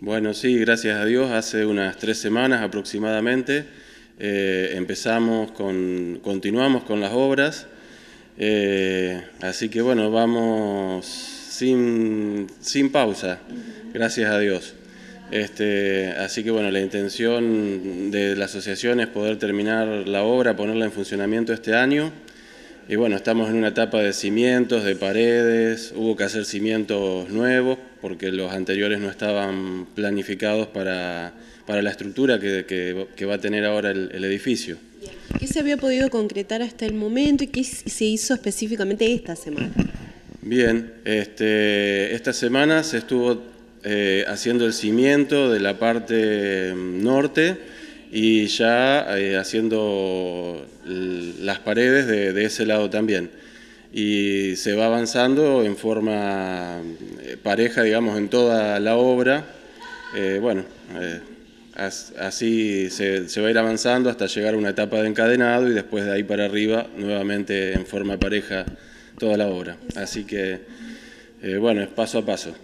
Bueno, sí, gracias a Dios. Hace unas tres semanas aproximadamente eh, empezamos con, continuamos con las obras. Eh, así que bueno, vamos sin, pausa, gracias a Dios. Este, así que bueno, la intención de la asociación es poder terminar la obra, ponerla en funcionamiento este año. Y bueno, estamos en una etapa de cimientos, de paredes, hubo que hacer cimientos nuevos porque los anteriores no estaban planificados para, la estructura que, va a tener ahora el, edificio. ¿Qué se había podido concretar hasta el momento y qué se hizo específicamente esta semana? Bien, este, esta semana se estuvo eh, haciendo el cimiento de la parte mm, norte, y ya eh, haciendo las paredes de, ese lado también. Y se va avanzando en forma eh, pareja, digamos, en toda la obra. Eh, bueno, así se, se, va a ir avanzando hasta llegar a una etapa de encadenado y después de ahí para arriba nuevamente en forma pareja toda la obra. Así que, bueno, es paso a paso.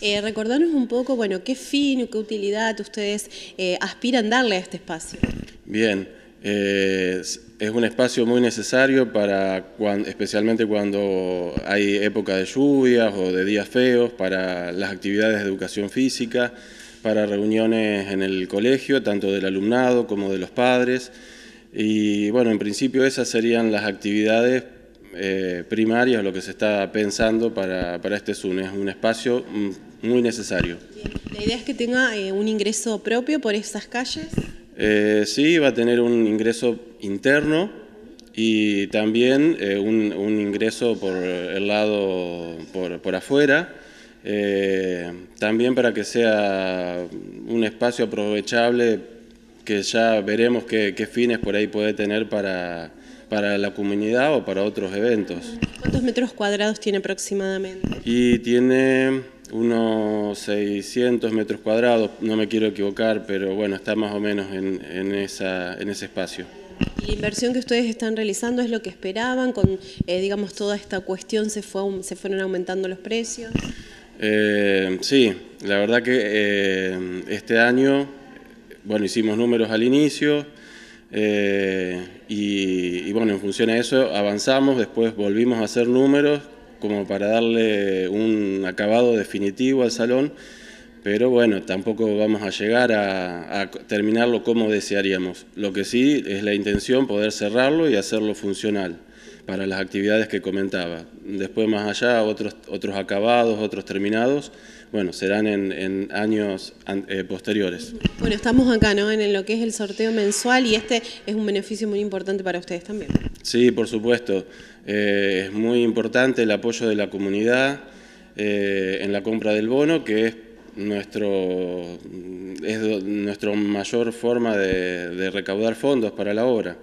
Eh, recordarnos un poco, bueno, qué fin o qué utilidad ustedes eh, aspiran darle a este espacio. Bien, eh, es un espacio muy necesario para, especialmente cuando hay época de lluvias o de días feos, para las actividades de educación física, para reuniones en el colegio, tanto del alumnado como de los padres. Y bueno, en principio esas serían las actividades eh, primarias, lo que se está pensando para, este Zoom, Es un espacio mm, muy necesario. ¿La idea es que tenga eh, un ingreso propio por esas calles? Eh, sí, va a tener un ingreso interno y también eh, un, ingreso por el lado, por, afuera, también para que sea un espacio aprovechable que ya veremos qué, fines por ahí puede tener para, para la comunidad o para otros eventos. ¿Cuántos metros cuadrados tiene aproximadamente? Y tiene unos 600 metros cuadrados, no me quiero equivocar, pero bueno, está más o menos en, en, esa, en ese espacio. ¿La inversión que ustedes están realizando es lo que esperaban? Con, eh, digamos, toda esta cuestión, ¿se, fue, se fueron aumentando los precios? Eh, sí, la verdad que eh, este año, bueno, hicimos números al inicio y, y bueno, en función a eso avanzamos, después volvimos a hacer números como para darle un acabado definitivo al salón, pero bueno, tampoco vamos a llegar a, terminarlo como desearíamos. Lo que sí es la intención poder cerrarlo y hacerlo funcional para las actividades que comentaba. Después más allá otros acabados, otros terminados bueno, serán en, años eh, posteriores. Bueno, estamos acá, ¿no? En lo que es el sorteo mensual y este es un beneficio muy importante para ustedes también. Sí, por supuesto. Eh, es muy importante el apoyo de la comunidad eh, en la compra del bono, que es nuestro es nuestra mayor forma de, recaudar fondos para la obra.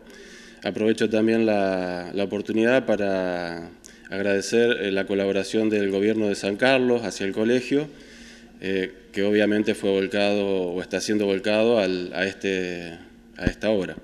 Aprovecho también la oportunidad para agradecer eh, la colaboración del gobierno de San Carlos hacia el colegio, eh, que obviamente fue volcado o está siendo volcado a, este, a esta obra.